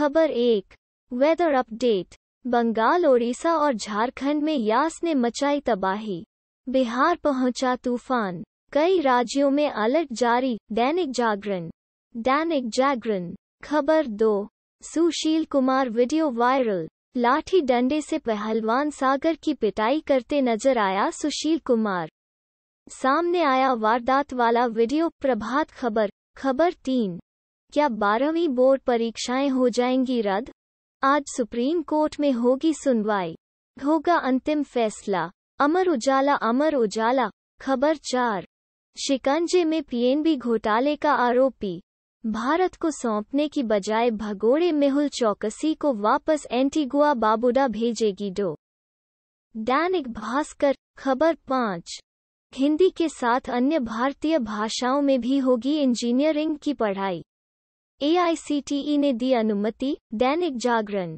खबर एक weather update Bengal Odisha और झारखंड में यास ने मचाई तबाही बिहार पहुंचा तूफान कई राज्यों में अलर्ट जारी दैनिक जागरण दैनिक जागरण खबर दो सुशील कुमार वीडियो वायरल लाठी डंडे से पहलवान सागर की पिटाई करते नजर आया सुशील कुमार सामने आया वारदात वाला वीडियो प्रभात खबर खबर तीन क्या बारहवीं बोर्ड परीक्षाएं हो जाएंगी रद्द आज सुप्रीम कोर्ट में होगी सुनवाई होगा अंतिम फैसला अमर उजाला अमर उजाला खबर चार शिकंजे में पीएनबी घोटाले का आरोपी भारत को सौंपने की बजाय भगोड़े मेहुल चौकसी को वापस एंटीगुआ बाबुडा भेजेगी डो दैनिक भास्कर खबर पाँच हिंदी के साथ अन्य भारतीय भाषाओं में भी होगी इंजीनियरिंग की पढ़ाई एआईसीटीई ने e दी अनुमति दैनिक जागरण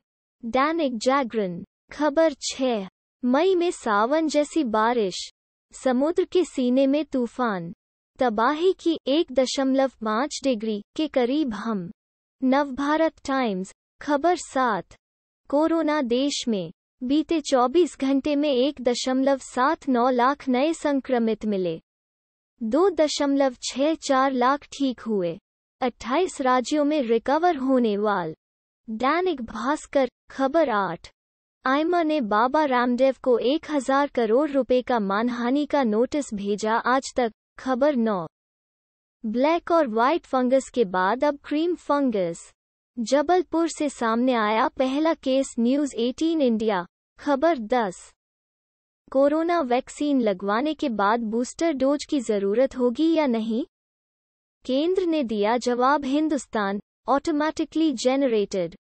दैनिक जागरण खबर छह मई में सावन जैसी बारिश समुद्र के सीने में तूफान तबाही की एक दशमलव पाँच डिग्री के करीब हम नवभारत टाइम्स खबर सात कोरोना देश में बीते 24 घंटे में एक दशमलव सात नौ लाख नए संक्रमित मिले दो दशमलव छः चार लाख ठीक हुए अट्ठाईस राज्यों में रिकवर होने वाल दैनिक भास्कर खबर आठ आयमा ने बाबा रामदेव को एक हजार करोड़ रुपए का मानहानि का नोटिस भेजा आज तक खबर नौ ब्लैक और व्हाइट फंगस के बाद अब क्रीम फंगस जबलपुर से सामने आया पहला केस न्यूज 18 इंडिया खबर 10 कोरोना वैक्सीन लगवाने के बाद बूस्टर डोज की जरूरत होगी या नहीं केंद्र ने दिया जवाब हिंदुस्तान ऑटोमैटिकली जेनरेटेड